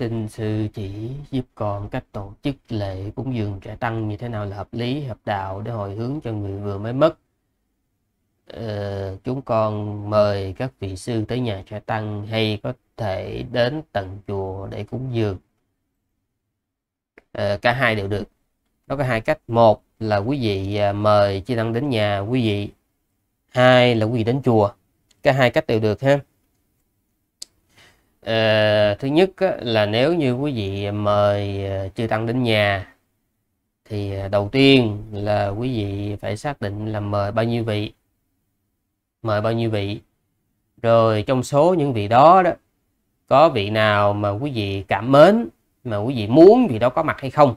xin sư chỉ giúp con cách tổ chức lễ cúng dường trẻ tăng như thế nào là hợp lý hợp đạo để hồi hướng cho người vừa mới mất ờ, chúng con mời các vị sư tới nhà trẻ tăng hay có thể đến tận chùa để cúng dường ờ, cả hai đều được đó có hai cách một là quý vị à, mời chư tăng đến nhà quý vị hai là quý vị đến chùa cả hai cách đều được ha à, thứ nhất á, là nếu như quý vị mời ờ, chư tăng đến nhà thì ờ, đầu tiên là quý vị phải xác định là mời bao nhiêu vị mời bao nhiêu vị rồi trong số những vị đó đó có vị nào mà quý vị cảm mến mà quý vị muốn vị đó có mặt hay không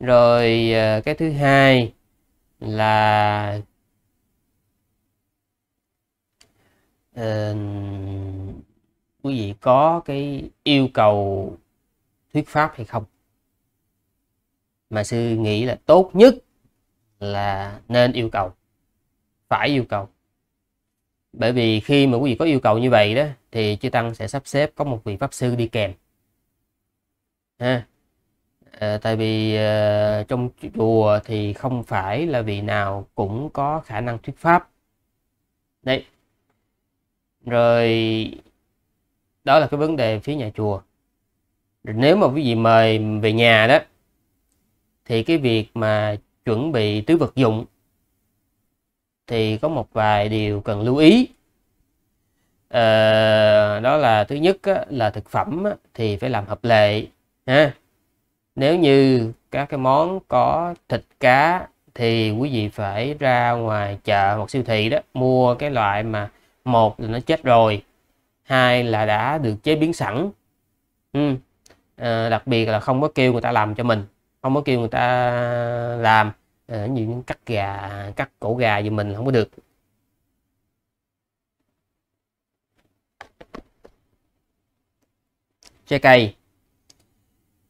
rồi cái thứ hai là uh, quý vị có cái yêu cầu thuyết pháp hay không mà sư nghĩ là tốt nhất là nên yêu cầu phải yêu cầu bởi vì khi mà quý vị có yêu cầu như vậy đó thì chư tăng sẽ sắp xếp có một vị pháp sư đi kèm ha à, tại vì à, trong chùa thì không phải là vị nào cũng có khả năng thuyết pháp đấy rồi đó là cái vấn đề phía nhà chùa rồi nếu mà quý vị mời về nhà đó thì cái việc mà chuẩn bị tứ vật dụng thì có một vài điều cần lưu ý à, đó là thứ nhất á, là thực phẩm á, thì phải làm hợp lệ ha nếu như các cái món có thịt cá thì quý vị phải ra ngoài chợ hoặc siêu thị đó mua cái loại mà một là nó chết rồi hai là đã được chế biến sẵn ừ. à, đặc biệt là không có kêu người ta làm cho mình không có kêu người ta làm à, như những cắt gà cắt cổ gà gì mình không có được trái cây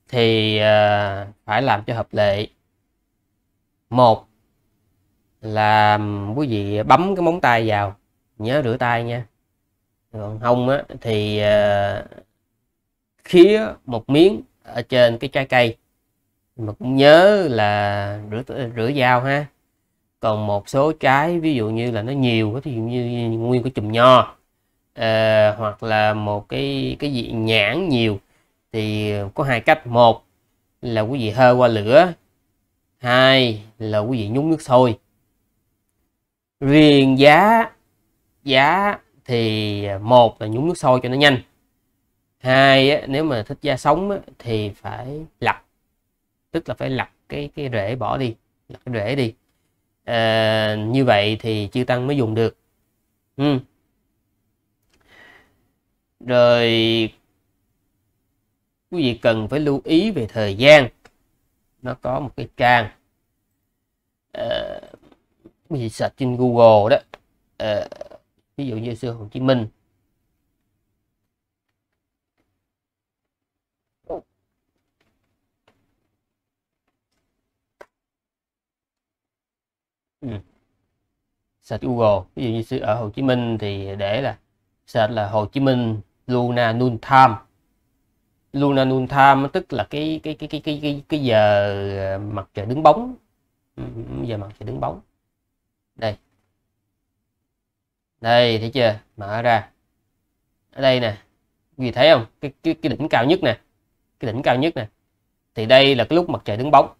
thì à, phải làm cho hợp lệ một là quý vị bấm cái móng tay vào nhớ rửa tay nha còn không á, thì uh, khía một miếng ở trên cái trái cây mà cũng nhớ là rửa rửa dao ha còn một số trái ví dụ như là nó nhiều ví dụ như nguyên của chùm nho uh, hoặc là một cái cái gì nhãn nhiều thì có hai cách một là quý vị hơi qua lửa hai là quý vị nhúng nước sôi riêng giá giá thì một là nhúng nước sôi cho nó nhanh hai nếu mà thích da sống thì phải lặt tức là phải lặt cái cái rễ bỏ đi lặt cái rễ đi à, như vậy thì chư tăng mới dùng được ừ. rồi quý vị cần phải lưu ý về thời gian nó có một cái trang à, quý vị search trên google đó à, ví dụ như xưa Hồ Chí Minh ừ. search Google ví dụ như xưa ở Hồ Chí Minh thì để là search là Hồ Chí Minh Luna Noon Time Luna Noon Time tức là cái cái cái cái cái cái, cái giờ ờ, mặt trời đứng bóng ừ, ừ, giờ mặt trời đứng bóng đây đây thấy chưa mở ra ở đây nè gì thấy không cái, cái cái đỉnh cao nhất nè cái đỉnh cao nhất nè thì đây là cái lúc mặt trời đứng bóng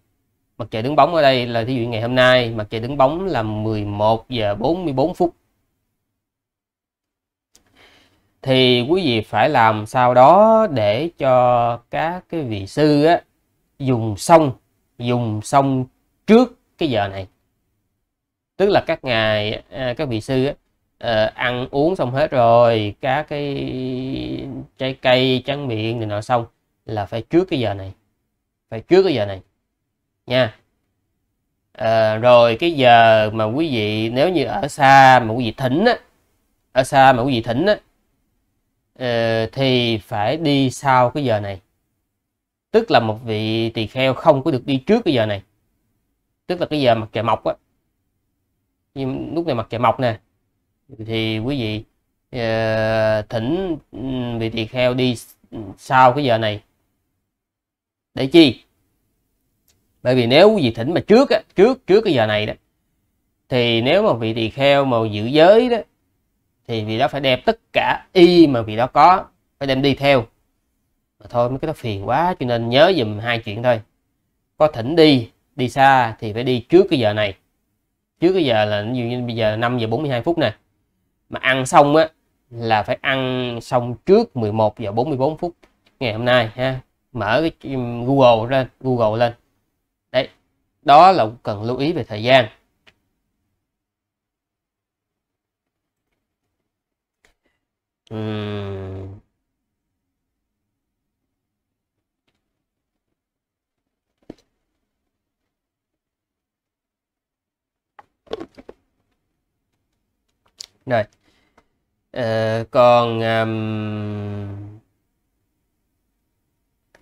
mặt trời đứng bóng ở đây là thí dụ ngày hôm nay mặt trời đứng bóng là 11 giờ 44 phút thì quý vị phải làm sao đó để cho các cái vị sư á, dùng xong dùng xong trước cái giờ này tức là các ngài à, các vị sư á, uh, ăn uống xong hết rồi các cái trái cây trắng miệng này nọ xong là phải trước cái giờ này phải trước cái giờ này nha à, rồi cái giờ mà quý vị nếu như ở xa mà quý vị thỉnh á ở xa mà quý vị thỉnh á uh, thì phải đi sau cái giờ này tức là một vị tỳ kheo không có được đi trước cái giờ này tức là cái giờ mặt trời mọc á nhưng lúc này mặt trời mọc nè thì quý vị uh, thỉnh ừ, vị tỳ kheo đi sau cái giờ này để chi bởi vì nếu quý vị thỉnh mà trước á, trước trước cái giờ này đó thì nếu mà vị tỳ kheo mà giữ giới đó thì vị đó phải đem tất cả y mà vị đó có phải đem đi theo mà thôi mấy cái đó phiền quá cho nên nhớ dùm hai chuyện thôi có thỉnh đi đi xa thì phải đi trước cái giờ này trước cái giờ là ví dụ như bây giờ là 5 giờ 42 phút nè mà ăn xong á là phải ăn xong trước 11 giờ 44 phút ngày hôm nay ha mở cái Google ra Google lên đấy đó là cần lưu ý về thời gian uhm. rồi à, ờ, còn um,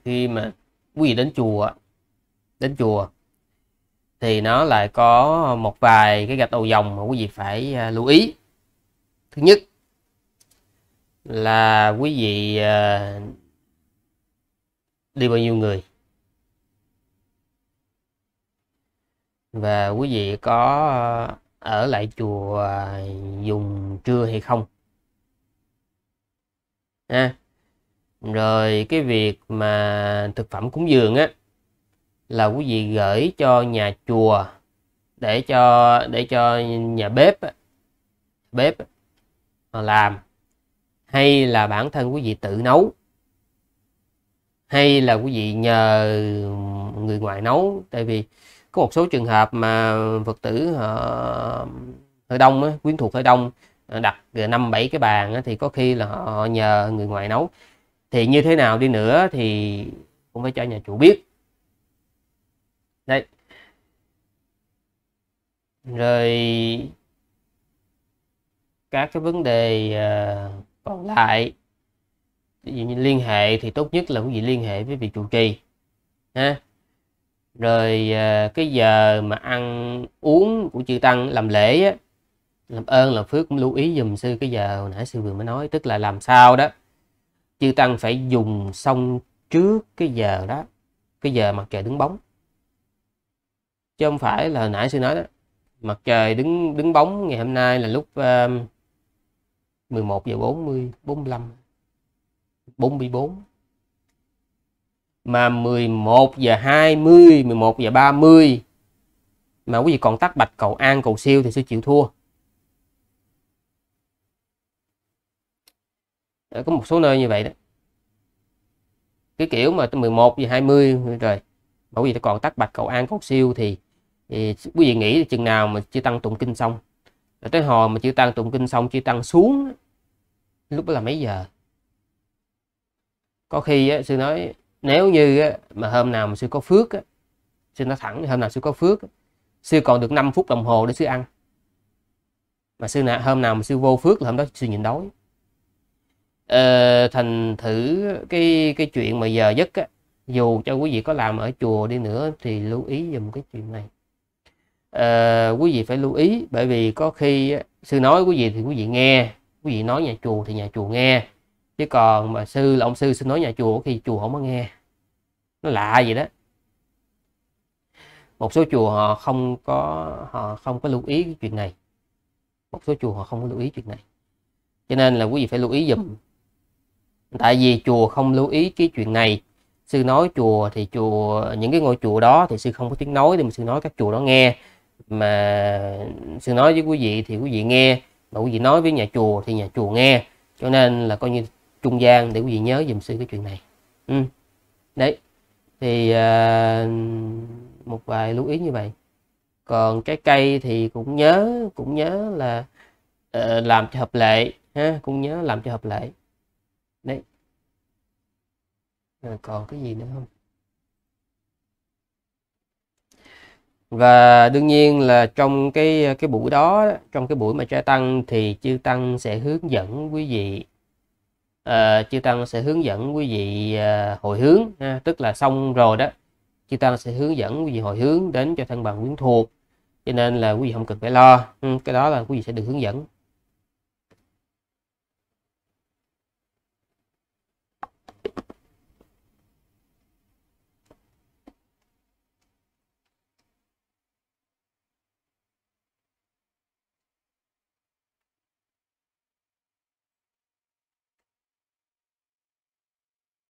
khi mà quý vị đến chùa đến chùa thì nó lại có một vài cái gạch đầu dòng mà quý vị phải uh, lưu ý thứ nhất là quý vị uh, đi bao nhiêu người và quý vị có ở lại chùa à, dùng trưa hay không à, rồi cái việc mà thực phẩm cúng dường á là quý vị gửi cho nhà chùa để cho để cho nhà bếp bếp làm hay là bản thân quý vị tự nấu hay là quý vị nhờ người ngoài nấu tại vì có một số trường hợp mà phật tử họ ờ, hơi đông á, quyến thuộc hơi đông ờ, đặt ờ, năm bảy cái bàn á, thì có khi là họ nhờ người ngoài nấu thì như thế nào đi nữa thì cũng phải cho nhà chủ biết đây rồi các cái vấn đề còn lại ví dụ như liên hệ thì tốt nhất là quý vị liên hệ với vị chủ trì ha rồi à, cái giờ mà ăn uống của chư tăng làm lễ á, làm ơn làm phước cũng lưu ý dùm sư cái giờ hồi nãy sư vừa mới nói tức là làm sao đó chư tăng phải dùng xong trước cái giờ đó cái giờ mặt trời đứng bóng chứ không phải là hồi nãy sư nói đó mặt trời đứng đứng bóng ngày hôm nay là lúc uh, à, 11 giờ 40 45 44 mà 11 giờ 20 11 giờ 30 mà quý vị còn tắt bạch cầu an cầu siêu thì sẽ chịu thua Để ờ, có một số nơi như vậy đó cái kiểu mà 11 giờ 20 rồi mà quý vị còn tắt bạch cầu an cầu siêu thì, thì quý vị nghĩ chừng nào mà chưa tăng tụng kinh xong rồi tới hồi mà chưa tăng tụng kinh xong chưa tăng xuống lúc đó là mấy giờ có khi á, sư nói nếu như mà hôm nào mà sư có phước sư nói thẳng hôm nào sư có phước sư còn được 5 phút đồng hồ để sư ăn mà sư nào, hôm nào mà sư vô phước là hôm đó sư nhìn đói ờ, thành thử cái cái chuyện mà giờ giấc á, dù cho quý vị có làm ở chùa đi nữa thì lưu ý dùm cái chuyện này à, quý vị phải lưu ý bởi vì có khi sư nói quý vị thì quý vị nghe quý vị nói nhà chùa thì nhà chùa nghe chứ còn mà sư là ông sư sư nói nhà chùa thì chùa không có nghe nó lạ gì đó một số chùa họ không có họ không có lưu ý cái chuyện này một số chùa họ không có lưu ý chuyện này cho nên là quý vị phải lưu ý dùm tại vì chùa không lưu ý cái chuyện này sư nói chùa thì chùa những cái ngôi chùa đó thì sư không có tiếng nói thì mà sư nói các chùa đó nghe mà sư nói với quý vị thì quý vị nghe mà quý vị nói với nhà chùa thì nhà chùa nghe cho nên là coi như trung gian để quý vị nhớ dùm sư cái chuyện này ừ. đấy thì à, một vài lưu ý như vậy còn cái cây thì cũng nhớ cũng nhớ là à, làm cho hợp lệ ha cũng nhớ làm cho hợp lệ đấy rồi còn cái gì nữa không và đương nhiên là trong cái cái buổi đó trong cái buổi mà trai tăng thì chư tăng sẽ hướng dẫn quý vị uh, chư tăng sẽ hướng dẫn quý vị uh, hồi hướng ha, tức là xong rồi đó chư tăng sẽ hướng dẫn quý vị hồi hướng đến cho thân bằng quyến thuộc cho nên là quý vị không cần phải lo ừ, cái đó là quý vị sẽ được hướng dẫn